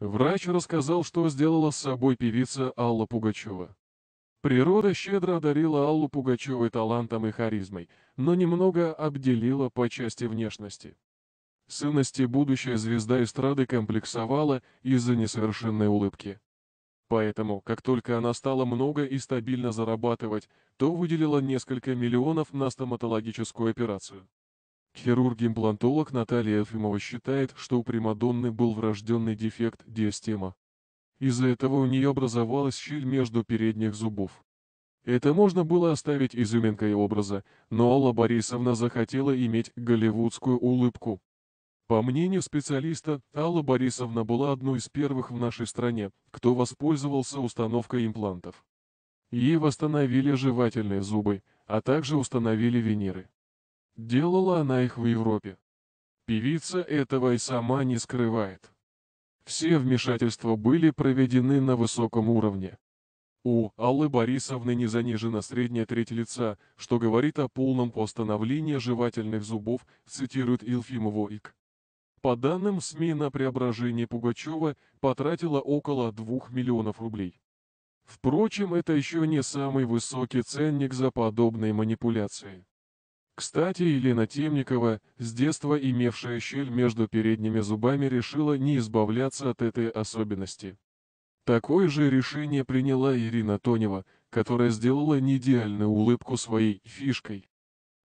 Врач рассказал, что сделала с собой певица Алла Пугачева. Природа щедро одарила Аллу Пугачевой талантом и харизмой, но немного обделила по части внешности. Сынности будущая звезда эстрады комплексовала из-за несовершенной улыбки. Поэтому, как только она стала много и стабильно зарабатывать, то выделила несколько миллионов на стоматологическую операцию. Хирург-имплантолог Наталья Ефимова считает, что у Примадонны был врожденный дефект диастема. Из-за этого у нее образовалась щель между передних зубов. Это можно было оставить изюминкой образа, но Алла Борисовна захотела иметь голливудскую улыбку. По мнению специалиста, Алла Борисовна была одной из первых в нашей стране, кто воспользовался установкой имплантов. Ей восстановили жевательные зубы, а также установили венеры. Делала она их в Европе. Певица этого и сама не скрывает. Все вмешательства были проведены на высоком уровне. У Аллы Борисовны не занижена средняя треть лица, что говорит о полном постановлении жевательных зубов, цитирует Илфимову ИК. По данным СМИ на преображение Пугачева потратила около 2 миллионов рублей. Впрочем, это еще не самый высокий ценник за подобные манипуляции. Кстати, Елена Темникова, с детства имевшая щель между передними зубами, решила не избавляться от этой особенности. Такое же решение приняла Ирина Тонева, которая сделала неидеальную улыбку своей фишкой.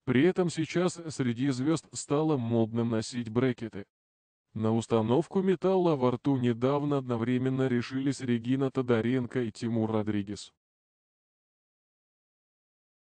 При этом сейчас среди звезд стало модным носить брекеты. На установку металла во рту недавно одновременно решились Регина Тодоренко и Тимур Родригес.